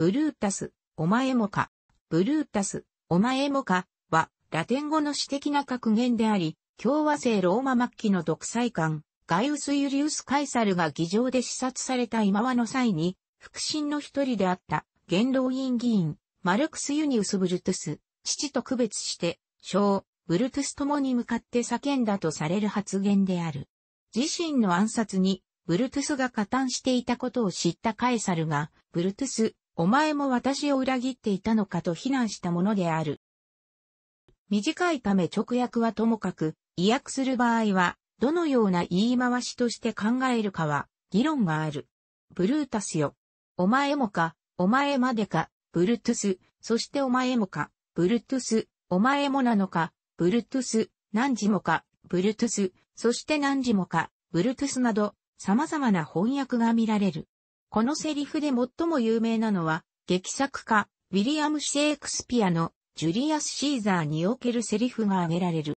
ブルータス、お前もか。ブルータス、お前もか、は、ラテン語の詩的な格言であり、共和制ローマ末期の独裁官、ガイウス・ユリウス・カイサルが議場で視察された今和の際に、腹心の一人であった、元老院議員、マルクス・ユニウス・ブルトゥス、父と区別して、小、ブルトゥスともに向かって叫んだとされる発言である。自身の暗殺に、ブルトゥスが加担していたことを知ったカエサルが、ブルトゥス、お前も私を裏切っていたのかと非難したものである。短いため直訳はともかく、意訳する場合は、どのような言い回しとして考えるかは、議論がある。ブルータスよ。お前もか、お前までか、ブルトゥス、そしてお前もか、ブルトゥス、お前もなのか、ブルトゥス、何時もか、ブルトゥス、そして何時もか、ブルトゥスなど、様々な翻訳が見られる。このセリフで最も有名なのは、劇作家、ウィリアム・シェイクスピアのジュリアス・シーザーにおけるセリフが挙げられる。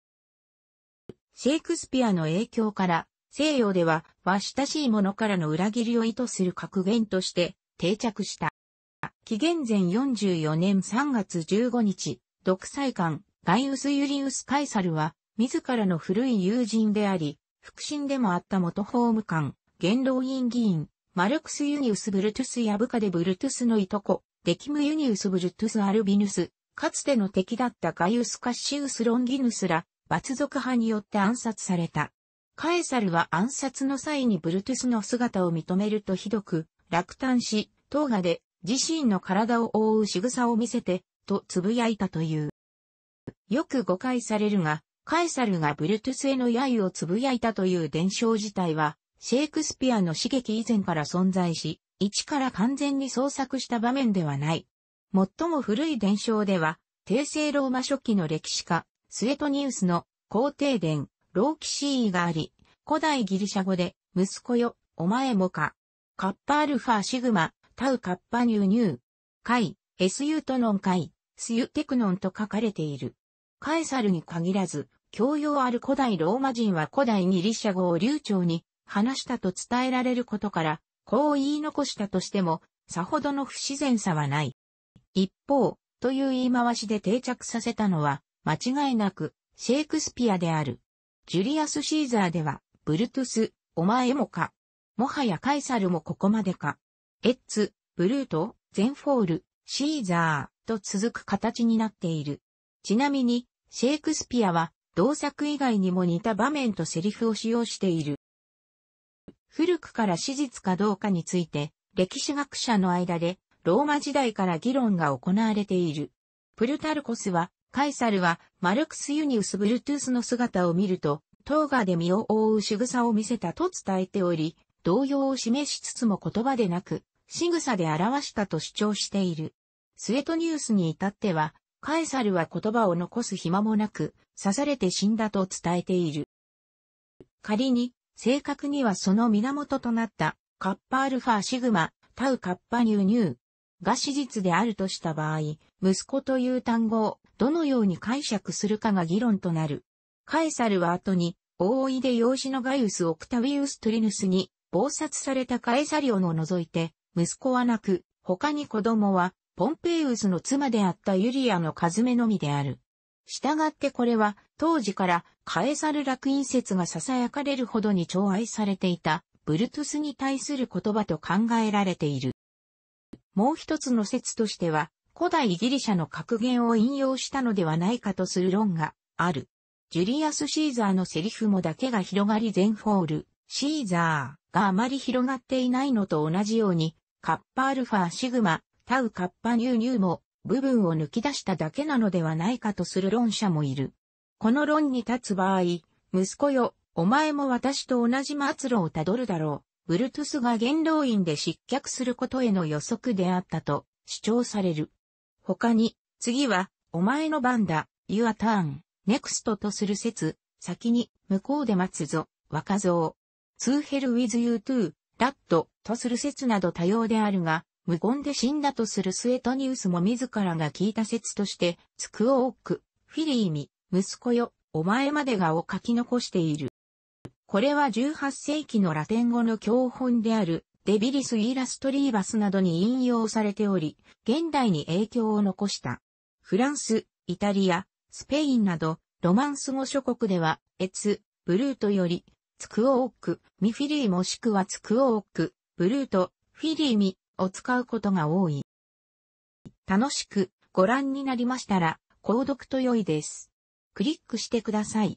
シェイクスピアの影響から、西洋では、は親しい者からの裏切りを意図する格言として定着した。紀元前44年3月15日、独裁官、ガイウス・ユリウス・カイサルは、自らの古い友人であり、腹心でもあった元法務官、元老院議員、マルクス・ユニウス・ブルトゥスや部下でブルトゥスのいとこ、デキム・ユニウス・ブルトゥス・アルビヌス、かつての敵だったガイウス・カッシウス・ロンギヌスら、罰族派によって暗殺された。カエサルは暗殺の際にブルトゥスの姿を認めるとひどく、落胆し、トーで自身の体を覆う仕草を見せて、と呟いたという。よく誤解されるが、カエサルがブルトゥスへの揶揄を呟いたという伝承自体は、シェイクスピアの刺激以前から存在し、一から完全に創作した場面ではない。最も古い伝承では、帝政ローマ初期の歴史家、スエトニウスの皇帝伝、ローキシーがあり、古代ギリシャ語で、息子よ、お前もか。カッパアルファシグマ、タウカッパニューニュー。カイ、エスユートノンカイ、スユテクノンと書かれている。カエサルに限らず、教養ある古代ローマ人は古代ギリシャ語を流暢に話したと伝えられることから、こう言い残したとしても、さほどの不自然さはない。一方、という言い回しで定着させたのは、間違いなく、シェイクスピアである。ジュリアス・シーザーでは、ブルトゥス、お前もか。もはやカイサルもここまでか。エッツ、ブルート、ゼンフォール、シーザーと続く形になっている。ちなみに、シェイクスピアは、同作以外にも似た場面とセリフを使用している。古くから史実かどうかについて、歴史学者の間で、ローマ時代から議論が行われている。プルタルコスは、カイサルは、マルクス・ユニウス・ブルトゥースの姿を見ると、トーガで身を覆う仕草を見せたと伝えており、動揺を示しつつも言葉でなく、仕草で表したと主張している。スエトニウスに至っては、カエサルは言葉を残す暇もなく、刺されて死んだと伝えている。仮に、正確にはその源となった、カッパアルファシグマ、タウカッパニューニューが史実であるとした場合、息子という単語をどのように解釈するかが議論となる。カエサルは後に、大いで養子のガイウス・オクタウィウス・トリヌスに、暴殺されたカエサリオンを除いて、息子はなく、他に子供は、ポンペイウスの妻であったユリアのカズメのみである。したがってこれは当時からカエサル楽印説が囁かれるほどに寵愛されていたブルトゥスに対する言葉と考えられている。もう一つの説としては古代ギリシャの格言を引用したのではないかとする論がある。ジュリアス・シーザーのセリフもだけが広がり全ォール、シーザーがあまり広がっていないのと同じように、カッパアルファシグマ、タウカッパニューニューも部分を抜き出しただけなのではないかとする論者もいる。この論に立つ場合、息子よ、お前も私と同じ末路をたどるだろう。ブルトゥスが元老院で失脚することへの予測であったと主張される。他に、次は、お前の番だ、You r turn, next とする説、先に、向こうで待つぞ、若造。To hell with you too, that とする説など多様であるが、無言で死んだとするスエトニウスも自らが聞いた説として、つくオおく、フィリーミ、息子よ、お前までがを書き残している。これは18世紀のラテン語の教本である、デビリス・イーラストリーバスなどに引用されており、現代に影響を残した。フランス、イタリア、スペインなど、ロマンス語諸国では、エツ、ブルートより、ツクオーク、ミフィリーもしくはツクオーク、ブルート、フィリーミ、を使うことが多い。楽しくご覧になりましたら、購読と良いです。クリックしてください。